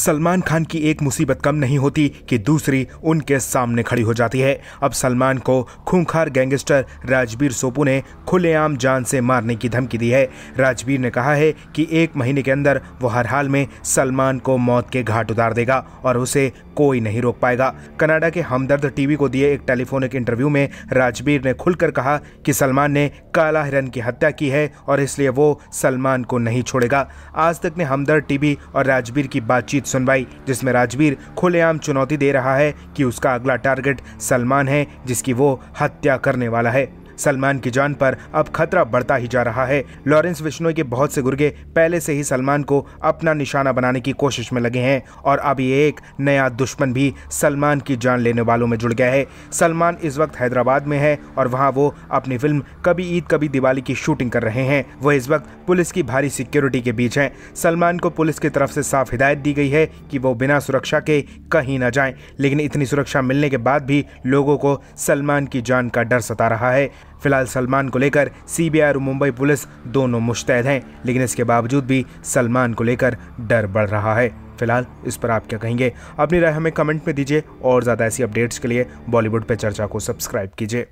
सलमान खान की एक मुसीबत कम नहीं होती कि दूसरी उनके सामने खड़ी हो जाती है अब सलमान को खूंखार गैंगस्टर राजबीर सोपू ने खुलेआम जान से मारने की धमकी दी है राजबीर ने कहा है कि एक महीने के अंदर वो हर हाल में सलमान को मौत के घाट उतार देगा और उसे कोई नहीं रोक पाएगा कनाडा के हमदर्द टीवी को दिए एक टेलीफोनिक इंटरव्यू में राजबीर ने खुलकर कहा कि सलमान ने काला हिरन की हत्या की है और इसलिए वो सलमान को नहीं छोड़ेगा आज तक ने हमदर्द टीवी और राजबीर की बातचीत सुनवाई जिसमें राजवीर खुलेआम चुनौती दे रहा है कि उसका अगला टारगेट सलमान है जिसकी वो हत्या करने वाला है सलमान की जान पर अब खतरा बढ़ता ही जा रहा है लॉरेंस विश्नोई के बहुत से गुर्गे पहले से ही सलमान को अपना निशाना बनाने की कोशिश में लगे हैं और अब ये एक नया दुश्मन भी सलमान की जान लेने वालों में जुड़ गया है सलमान इस वक्त हैदराबाद में है और वहाँ वो अपनी फिल्म कभी ईद कभी दिवाली की शूटिंग कर रहे हैं वह इस वक्त पुलिस की भारी सिक्योरिटी के बीच है सलमान को पुलिस की तरफ से साफ हिदायत दी गई है कि वो बिना सुरक्षा के कहीं ना जाएं लेकिन इतनी सुरक्षा मिलने के बाद भी लोगों को सलमान की जान का डर सता रहा है फिलहाल सलमान को लेकर सीबीआई और मुंबई पुलिस दोनों मुस्तैद हैं लेकिन इसके बावजूद भी सलमान को लेकर डर बढ़ रहा है फिलहाल इस पर आप क्या कहेंगे अपनी राय हमें कमेंट में दीजिए और ज़्यादा ऐसी अपडेट्स के लिए बॉलीवुड पर चर्चा को सब्सक्राइब कीजिए